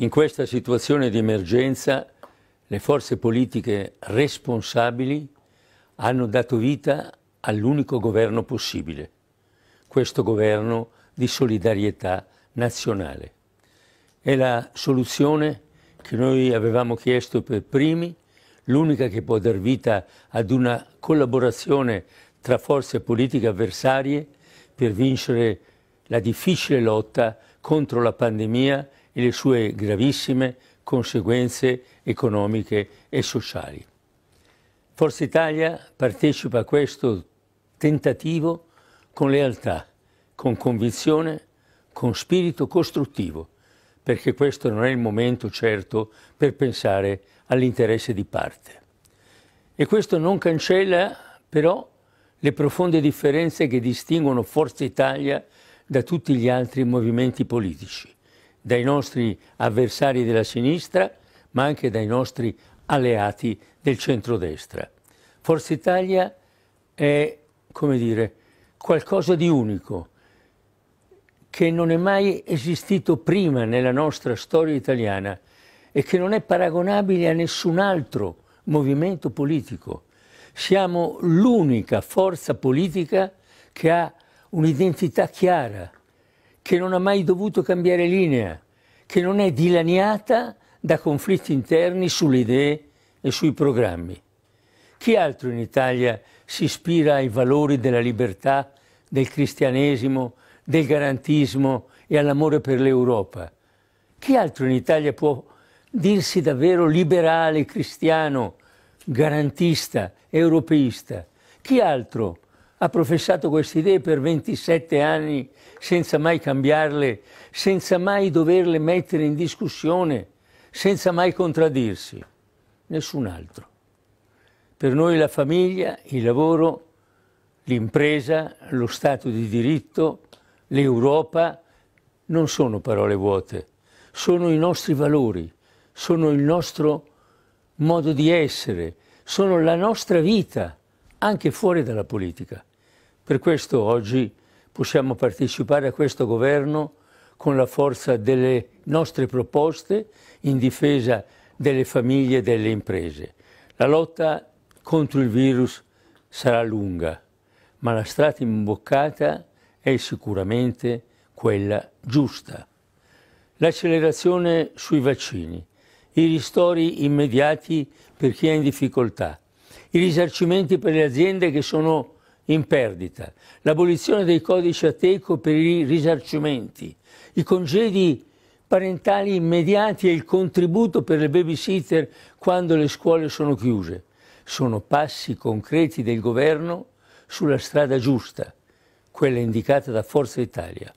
In questa situazione di emergenza le forze politiche responsabili hanno dato vita all'unico governo possibile, questo governo di solidarietà nazionale. È la soluzione che noi avevamo chiesto per primi, l'unica che può dar vita ad una collaborazione tra forze politiche avversarie per vincere la difficile lotta contro la pandemia e le sue gravissime conseguenze economiche e sociali. Forza Italia partecipa a questo tentativo con lealtà, con convinzione, con spirito costruttivo, perché questo non è il momento certo per pensare all'interesse di parte. E questo non cancella però le profonde differenze che distinguono Forza Italia da tutti gli altri movimenti politici, dai nostri avversari della sinistra, ma anche dai nostri alleati del centrodestra. Forza Italia è, come dire, qualcosa di unico che non è mai esistito prima nella nostra storia italiana e che non è paragonabile a nessun altro movimento politico. Siamo l'unica forza politica che ha un'identità chiara, che non ha mai dovuto cambiare linea, che non è dilaniata da conflitti interni sulle idee e sui programmi. Chi altro in Italia si ispira ai valori della libertà, del cristianesimo, del garantismo e all'amore per l'Europa? Chi altro in Italia può dirsi davvero liberale, cristiano, garantista, europeista? Chi altro ha professato queste idee per 27 anni senza mai cambiarle, senza mai doverle mettere in discussione, senza mai contraddirsi. Nessun altro. Per noi la famiglia, il lavoro, l'impresa, lo Stato di diritto, l'Europa non sono parole vuote, sono i nostri valori, sono il nostro modo di essere, sono la nostra vita, anche fuori dalla politica. Per questo oggi possiamo partecipare a questo governo con la forza delle nostre proposte in difesa delle famiglie e delle imprese. La lotta contro il virus sarà lunga, ma la strada imboccata è sicuramente quella giusta. L'accelerazione sui vaccini, i ristori immediati per chi è in difficoltà, i risarcimenti per le aziende che sono in perdita, l'abolizione dei codici ateco per i risarcimenti, i congedi parentali immediati e il contributo per le babysitter quando le scuole sono chiuse. Sono passi concreti del governo sulla strada giusta, quella indicata da Forza Italia.